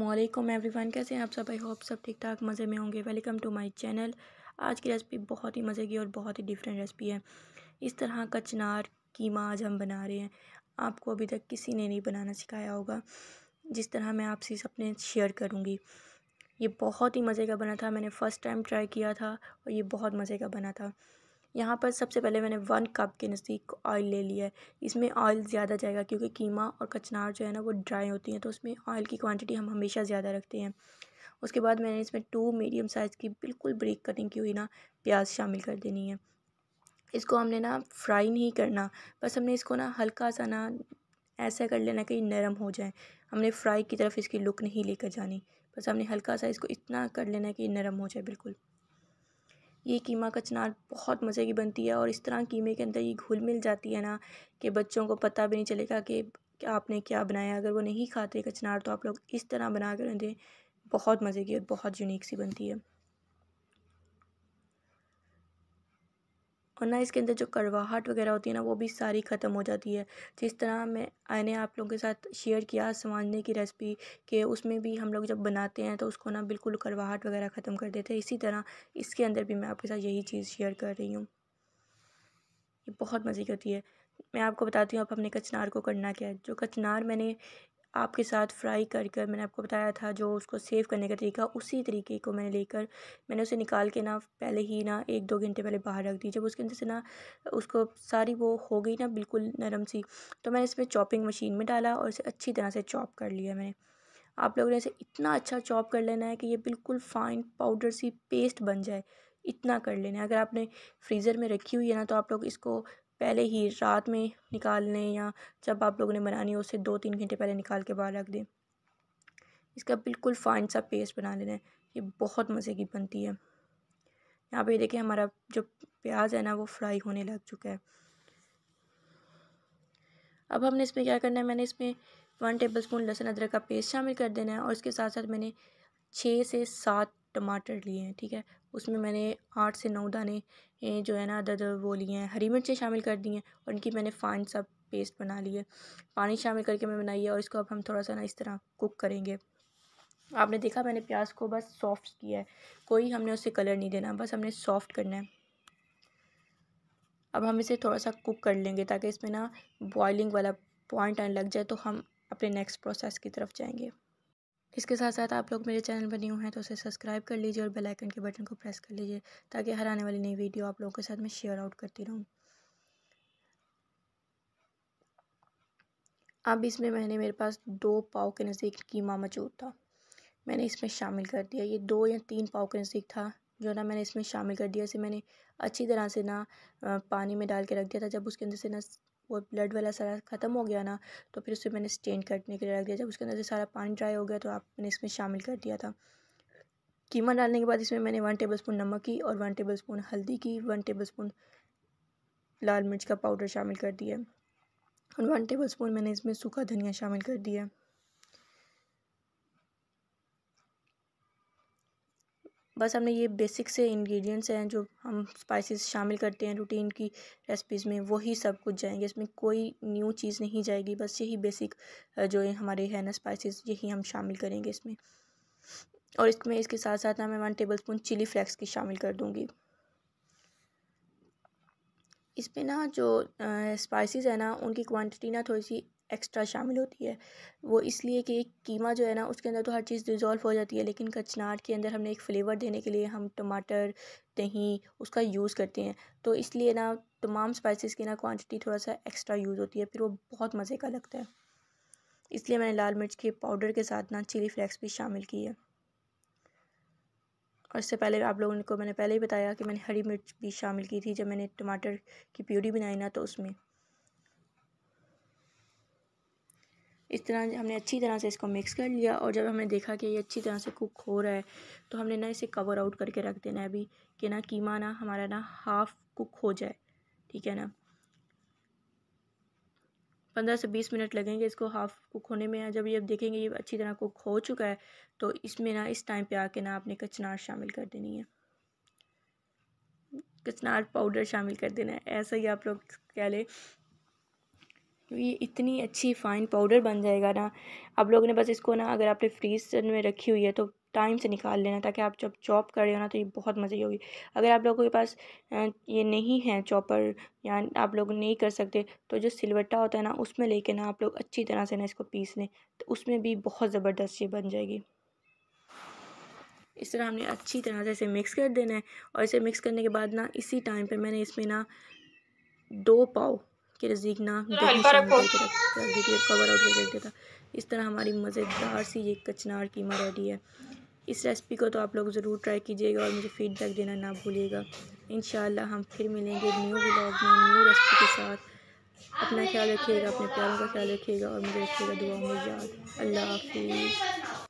अल्लाम एवरीवन कैसे हैं आप सब आई होप सब ठीक ठाक मज़े में होंगे वेलकम टू माय चैनल आज की रेसिपी बहुत ही मज़े की और बहुत ही डिफरेंट रेसिपी है इस तरह का चनार कीमा आज हम बना रहे हैं आपको अभी तक किसी ने नहीं बनाना सिखाया होगा जिस तरह मैं आपसे अपने शेयर करूँगी ये बहुत ही मज़े का बना था मैंने फ़र्स्ट टाइम ट्राई किया था और ये बहुत मज़े का बना था यहाँ पर सबसे पहले मैंने वन कप के नज़दीक ऑयल ले लिया है इसमें ऑयल ज़्यादा जाएगा क्योंकि कीमा और कचनार जो है ना वो ड्राई होती हैं तो उसमें ऑयल की क्वांटिटी हम हमेशा ज़्यादा रखते हैं उसके बाद मैंने इसमें टू मीडियम साइज़ की बिल्कुल ब्रेक कटिंग की हुई ना प्याज शामिल कर देनी है इसको हमने ना फ्राई नहीं करना बस हमने इसको ना हल्का सा ना ऐसा कर लेना कि नरम हो जाए हमने फ्राई की तरफ इसकी लुक नहीं लेकर जानी बस हमने हल्का सा इसको इतना कर लेना कि नरम हो जाए बिल्कुल ये कीमा का चनार बहुत मज़े की बनती है और इस तरह कीमे के अंदर ये घुल मिल जाती है ना कि बच्चों को पता भी नहीं चलेगा कि आपने क्या बनाया अगर वो नहीं खाते कचनार तो आप लोग इस तरह बना कर दें बहुत मज़े की और बहुत यूनिक सी बनती है और ना इसके अंदर जो कड़वाहट वगैरह होती है ना वो भी सारी ख़त्म हो जाती है जिस तरह मैं मैंने आप लोगों के साथ शेयर किया समझने की रेसिपी के उसमें भी हम लोग जब बनाते हैं तो उसको ना बिल्कुल कड़वाहट वगैरह ख़त्म कर देते हैं इसी तरह इसके अंदर भी मैं आपके साथ यही चीज़ शेयर कर रही हूँ ये बहुत मज़े की होती है मैं आपको बताती हूँ आप अपने कचनार को करना क्या है जो कचनार मैंने आपके साथ फ्राई कर कर मैंने आपको बताया था जो उसको सेव करने का तरीका उसी तरीके को मैंने लेकर मैंने उसे निकाल के ना पहले ही ना एक दो घंटे पहले बाहर रख दी जब उसके अंदर से ना उसको सारी वो हो गई ना बिल्कुल नरम सी तो मैंने इसमें चॉपिंग मशीन में डाला और इसे अच्छी तरह से चॉप कर लिया मैंने आप लोगों ने इसे इतना अच्छा चॉप कर लेना है कि ये बिल्कुल फ़ाइन पाउडर सी पेस्ट बन जाए इतना कर लेना है अगर आपने फ्रीज़र में रखी हुई है ना तो आप लोग इसको पहले ही रात में निकाल लें या जब आप लोगों ने बनानी हो उससे दो तीन घंटे पहले निकाल के बाहर रख दें इसका बिल्कुल फाइन सा पेस्ट बना लेना है ये बहुत मज़े की बनती है यहाँ पे देखें हमारा जो प्याज है ना वो फ्राई होने लग चुका है अब हमने इसमें क्या करना है मैंने इसमें वन टेबल स्पून लहसुन अदरक का पेस्ट शामिल कर देना है और इसके साथ साथ मैंने छः से सात टमाटर लिए हैं ठीक है उसमें मैंने आठ से नौ दाने जो है ना अदर वो लिए हैं हरी मिर्चें शामिल कर दी हैं और इनकी मैंने फाइन सा पेस्ट बना लिए पानी शामिल करके मैं बनाई है और इसको अब हम थोड़ा सा ना इस तरह कुक करेंगे आपने देखा मैंने प्याज को बस सॉफ्ट किया है कोई हमने उसे कलर नहीं देना बस हमने सॉफ्ट करना है अब हम इसे थोड़ा सा कुक कर लेंगे ताकि इसमें ना बॉइलिंग वाला पॉइंट आने लग जाए तो हम अपने नेक्स्ट प्रोसेस की तरफ जाएंगे इसके साथ साथ आप लोग मेरे चैनल पर न्यू हैं तो उसे सब्सक्राइब कर लीजिए और बेल आइकन के बटन को प्रेस कर लीजिए ताकि हर आने वाली नई वीडियो आप लोगों के साथ मैं शेयर आउट करती रहूँ अब इसमें मैंने मेरे पास दो पाव के नज़दीक कीमा मौजूद था मैंने इसमें शामिल कर दिया ये दो या तीन पाव के नज़दीक था जो ना मैंने इसमें शामिल कर दिया इसे मैंने अच्छी तरह से ना पानी में डाल के रख दिया था जब उसके अंदर से ना वो ब्लड वाला सारा ख़त्म हो गया ना तो फिर उसे मैंने स्टेन करने के लिए रख दिया जब उसके अंदर से सारा पानी ड्राई हो गया तो आपने इसमें शामिल कर दिया था कीमा डालने के बाद इसमें मैंने वन टेबल स्पून नमक की और वन टेबल स्पून हल्दी की वन टेबल स्पून लाल मिर्च का पाउडर शामिल कर दिया और वन टेबल स्पून मैंने इसमें सूखा धनिया शामिल कर दिया बस हमने ये बेसिक से इंग्रेडिएंट्स हैं जो हम स्पाइसेस शामिल करते हैं रूटीन की रेसिपीज़ में वही सब कुछ जाएंगे इसमें कोई न्यू चीज़ नहीं जाएगी बस यही बेसिक जो हमारे है ना स्पाइसेस यही हम शामिल करेंगे इसमें और इसमें इसके साथ साथ ना मैं one tablespoon chilli flakes की शामिल कर दूँगी इसमें ना जो स्पाइसेस है ना उनकी क्वांटिटी ना थोड़ी सी एक्स्ट्रा शामिल होती है वो इसलिए कि कीमा जो है ना उसके अंदर तो हर चीज़ डिज़ोल्व हो जाती है लेकिन कचनार के अंदर हमने एक फ़्लेवर देने के लिए हम टमाटर दही उसका यूज़ करते हैं तो इसलिए ना तमाम स्पाइसेस की ना क्वांटिटी थोड़ा सा एक्स्ट्रा यूज़ होती है फिर वो बहुत मज़े का लगता है इसलिए मैंने लाल मिर्च के पाउडर के साथ ना चिली फ्लेक्स भी शामिल की है और इससे पहले आप लोगों को मैंने पहले ही बताया कि मैंने हरी मिर्च भी शामिल की थी जब मैंने टमाटर की प्यूरी बनाई ना तो उसमें इस तरह हमने अच्छी तरह से इसको मिक्स कर लिया और जब हमने देखा कि ये अच्छी तरह से कुक हो रहा है तो हमने ना इसे कवर आउट करके रख देना है अभी कि ना कीमा ना हमारा ना हाफ़ कुक हो जाए ठीक है ना पंद्रह से बीस मिनट लगेंगे इसको हाफ़ कुक होने में जब ये देखेंगे ये अच्छी तरह कुक हो चुका है तो इसमें ना इस टाइम पे आके ना आपने कचनार शामिल कर देनी है कचनार पाउडर शामिल कर देना है ऐसा ही आप लोग कह लें तो ये इतनी अच्छी फ़ाइन पाउडर बन जाएगा ना आप लोगों ने बस इसको ना अगर आपने फ्रीज में रखी हुई है तो टाइम से निकाल लेना ताकि आप जब चॉप कर रहे हो ना तो ये बहुत मज़े की होगी अगर आप लोगों के पास ये नहीं है चॉपर या आप लोग नहीं कर सकते तो जो सिलवट्टा होता है ना उसमें लेके ना आप लोग अच्छी तरह से ना इसको पीस लें तो उसमें भी बहुत ज़बरदस्त ये बन जाएगी इस तरह हमने अच्छी तरह से इसे मिक्स कर देना है और इसे मिक्स करने के बाद ना इसी टाइम पर मैंने इसमें ना दो पाव के नज़दीक ना दीजिए कवर आउट कर देता देता इस तरह हमारी मज़ेदार सी ये कचनार कीमा रेडी है इस रेसिपी को तो आप लोग ज़रूर ट्राई कीजिएगा और मुझे फीडबैक देना ना भूलिएगा इन हम फिर मिलेंगे न्यू ब्लॉग में न्यू रेसिपी के साथ अपना ख्याल रखिएगा अपने प्यारों का ख्याल रखिएगा और मुझे रखिएगा दुआ मुझे याद अल्लाह हाफिज़